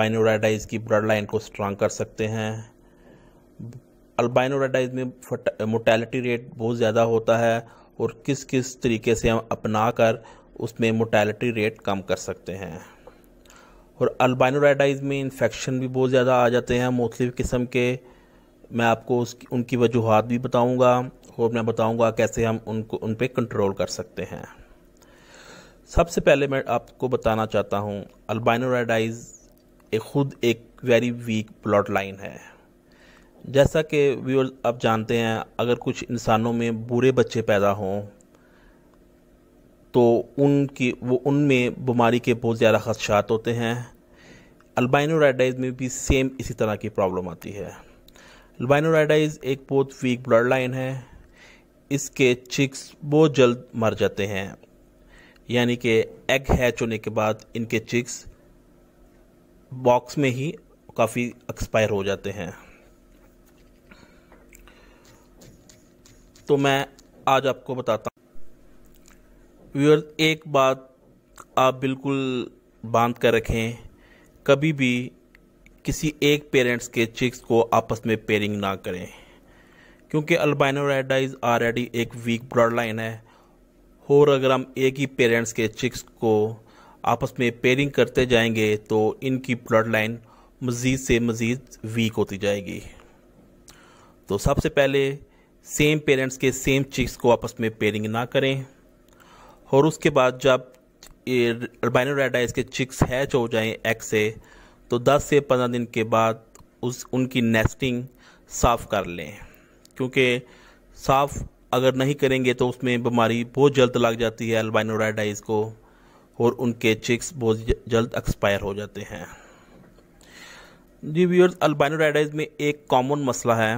बाइनोराइडाइज की blood line को strong कर सकते हैं अल्बाइनोराइडाइज में मोटेलिटी रेट बहुत ज़्यादा होता है और किस किस तरीके से हम अपना कर उसमें मोटेलिटी रेट कम कर सकते हैं और अल्बाइनोराइडाइज में इन्फेक्शन भी बहुत ज़्यादा आ जाते हैं मुख्तलिफ़ किस्म के मैं आपको उसकी उनकी वजूहत भी बताऊँगा और मैं बताऊँगा कैसे हम उनको उन पर कंट्रोल कर सकते हैं सबसे पहले मैं आपको बताना चाहता हूँ अल्बाइनोराइडाइज़ एक खुद एक वेरी वीक प्लॉट लाइन है जैसा कि व्यूअर्स आप जानते हैं अगर कुछ इंसानों में बुरे बच्चे पैदा हों तो उनकी वो उनमें बीमारी के बहुत ज़्यादा खदशात होते हैं अल्बाइनोराइडाइज में भी सेम इसी तरह की प्रॉब्लम आती है अल्बाइनोराइडाइज एक बहुत वीक ब्लड लाइन है इसके चिक्स बहुत जल्द मर जाते हैं यानी कि एग हैच होने के बाद इनके चिक्स बॉक्स में ही काफ़ी एक्सपायर हो जाते हैं तो मैं आज आपको बताता हूँ एक बात आप बिल्कुल बांध कर रखें कभी भी किसी एक पेरेंट्स के चिक्स को आपस में पेयरिंग ना करें क्योंकि अल्बाइनो रेडाइज ऑलरेडी एक वीक ब्रॉड लाइन है और अगर हम एक ही पेरेंट्स के चिक्स को आपस में पेयरिंग करते जाएंगे तो इनकी ब्लड लाइन मज़ीद से मज़ीद वीक होती जाएगी तो सबसे पहले सेम पेरेंट्स के सेम चिक्स को आपस में पेयरिंग ना करें और उसके बाद जब ये अल्बाइनोडाइज के चिक्स हैच हो जाएं एग से तो 10 से 15 दिन के बाद उस उनकी नेस्टिंग साफ़ कर लें क्योंकि साफ़ अगर नहीं करेंगे तो उसमें बीमारी बहुत जल्द लग जाती है रेडाइज को और उनके चिक्स बहुत जल्द एक्सपायर हो जाते हैं जी व्यूअर्स अल्बाइनोराइडाइज में एक कॉमन मसला है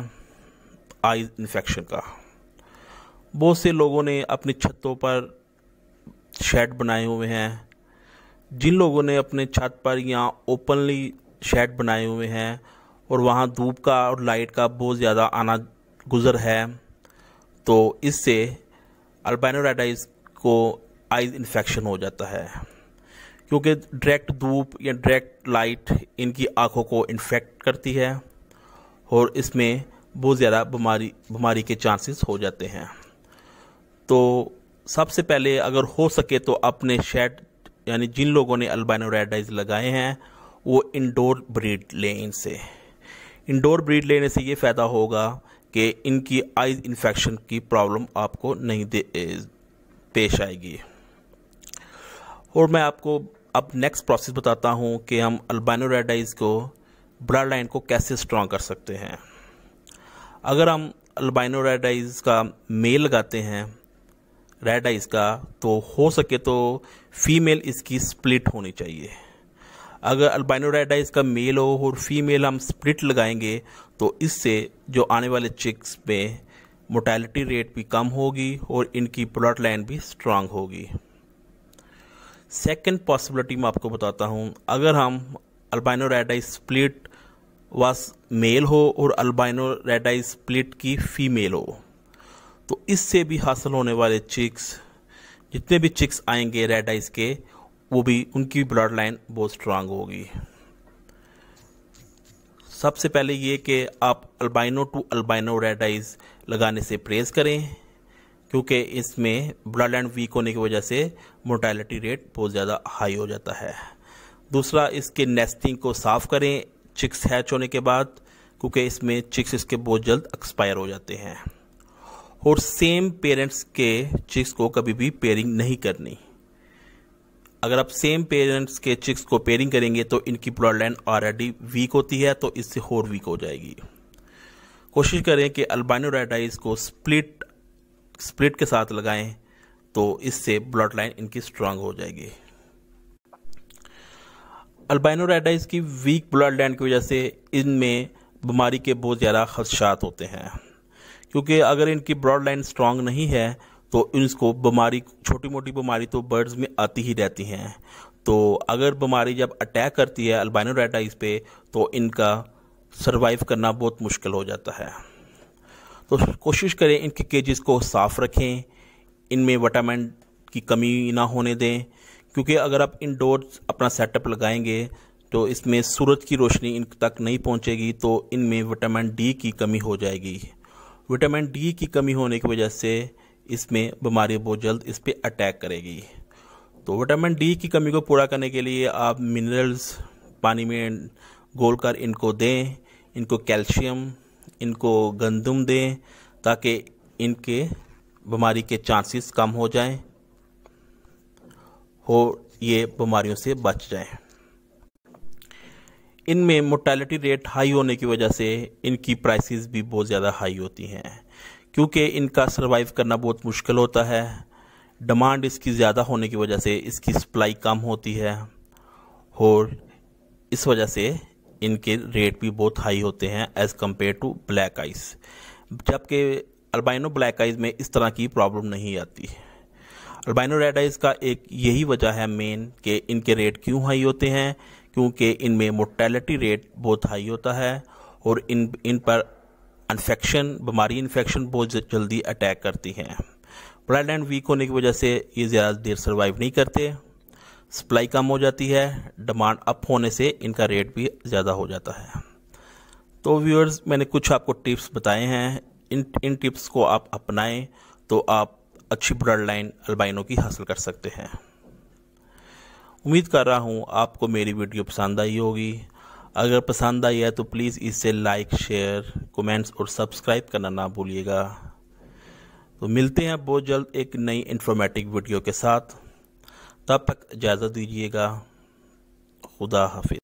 आई इन्फेक्शन का बहुत से लोगों ने अपनी छतों पर शेड बनाए हुए हैं जिन लोगों ने अपने छत पर या ओपनली शेड बनाए हुए हैं और वहाँ धूप का और लाइट का बहुत ज़्यादा आना गुज़र है तो इससे अल्बाइनोराइडाइज को आइज इन्फेक्शन हो जाता है क्योंकि डायरेक्ट धूप या डायरेक्ट लाइट इनकी आँखों को इन्फेक्ट करती है और इसमें बहुत ज़्यादा बीमारी बीमारी के चांसेस हो जाते हैं तो सबसे पहले अगर हो सके तो अपने शेड यानी जिन लोगों ने अल्बाइनो रेडाइज लगाए हैं वो इंडोर ब्रीड लें इनसे इंडोर ब्रीड लेने से ये फ़ायदा होगा कि इनकी आइज इन्फेक्शन की प्रॉब्लम आपको नहीं दे पेश आएगी और मैं आपको अब नेक्स्ट प्रोसेस बताता हूँ कि हम अल्बाइनो रेडाइज को ब्लड लाइन को कैसे स्ट्रॉन्ग कर सकते हैं अगर हम अल्बाइनो रेडाइज का मेल लगाते हैं रेड आइज का तो हो सके तो फीमेल इसकी स्प्लिट होनी चाहिए अगर अल्बाइनो रेड आइज का मेल हो और फीमेल हम स्प्लिट लगाएंगे तो इससे जो आने वाले चिक्स में मोटेलिटी रेट भी कम होगी और इनकी ब्लड लाइन भी स्ट्रांग होगी सेकेंड पॉसिबिलिटी मैं आपको बताता हूँ अगर हम albino red eyes split was male हो और अल्बाइनो रेडाइज स्प्लिट की फीमेल हो तो इससे भी हासिल होने वाले चिक्स जितने भी चिक्स आएंगे रेड आइज के वो भी उनकी ब्लड लाइन बहुत स्ट्रांग होगी सबसे पहले ये कि आप albino to albino red eyes लगाने से प्रेस करें क्योंकि इसमें ब्लड एंड वीक होने की वजह से मोर्टेलिटी रेट बहुत ज़्यादा हाई हो जाता है दूसरा इसके नेस्टिंग को साफ़ करें चिक्स हैच होने के बाद क्योंकि इसमें चिक्स इसके बहुत जल्द एक्सपायर हो जाते हैं और सेम पेरेंट्स के चिक्स को कभी भी पेयरिंग नहीं करनी अगर आप सेम पेरेंट्स के चिक्स को पेयरिंग करेंगे तो इनकी ब्लड लाइन ऑलरेडी वीक होती है तो इससे और वीक हो जाएगी कोशिश करें कि अल्बाइनो को स्प्लिट स्प्लिट के साथ लगाएं तो इससे ब्लड लाइन इनकी स्ट्रांग हो जाएगी अल्बाइनोराइडाइज की वीक ब्लड लाइन की वजह से इनमें बीमारी के बहुत ज़्यादा खदशात होते हैं क्योंकि अगर इनकी ब्लड लाइन स्ट्रांग नहीं है तो इनको बीमारी छोटी मोटी बीमारी तो बर्ड्स में आती ही रहती हैं तो अगर बीमारी जब अटैक करती है अल्बाइनोराइडाइज पे तो इनका सर्वाइव करना बहुत मुश्किल हो जाता है तो कोशिश करें इनके केजेस को साफ़ रखें इनमें विटामिन की कमी ना होने दें क्योंकि अगर आप इनडोर अपना सेटअप लगाएंगे तो इसमें सूरज की रोशनी इन तक नहीं पहुंचेगी तो इनमें विटामिन डी की कमी हो जाएगी विटामिन डी की कमी होने की वजह से इसमें बीमारी बहुत जल्द इस पर अटैक करेगी तो विटामिन डी की कमी को पूरा करने के लिए आप मिनरल्स पानी में घोल कर इनको दें इनको कैल्शियम इनको गंदम दें ताकि इनके बीमारी के चांसेस कम हो जाएं हो ये बीमारियों से बच जाएं इनमें मोर्टेलिटी रेट हाई होने की वजह से इनकी प्राइसेस भी बहुत ज़्यादा हाई होती हैं क्योंकि इनका सरवाइव करना बहुत मुश्किल होता है डिमांड इसकी ज़्यादा होने की वजह से इसकी सप्लाई कम होती है और इस वजह से इनके रेट भी बहुत हाई होते हैं as compare to black eyes जबकि अल्बाइनो ब्लैक आइज में इस तरह की प्रॉब्लम नहीं आती अल्बाइनो रेड आइज का एक यही वजह है मेन कि इनके रेट क्यों हाई होते हैं क्योंकि इनमें मोर्टेलिटी रेट बहुत हाई होता है और इन इन पर इन्फेक्शन बीमारी इन्फेक्शन बहुत जल्दी अटैक करती हैं ब्लड एंड वीक होने की वजह से ये ज़्यादा देर सर्वाइव नहीं करते सप्लाई कम हो जाती है डिमांड अप होने से इनका रेट भी ज़्यादा हो जाता है तो व्यूअर्स मैंने कुछ आपको टिप्स बताए हैं इन इन टिप्स को आप अपनाएं तो आप अच्छी ब्रॉड लाइन अल्बाइनों की हासिल कर सकते हैं उम्मीद कर रहा हूँ आपको मेरी वीडियो पसंद आई होगी अगर पसंद आई है तो प्लीज़ इसे लाइक शेयर कमेंट्स और सब्सक्राइब करना ना भूलिएगा तो मिलते हैं बहुत जल्द एक नई इन्फॉर्मेटिव वीडियो के साथ तब तक इजाज़त दीजिएगा खुदा हाफिज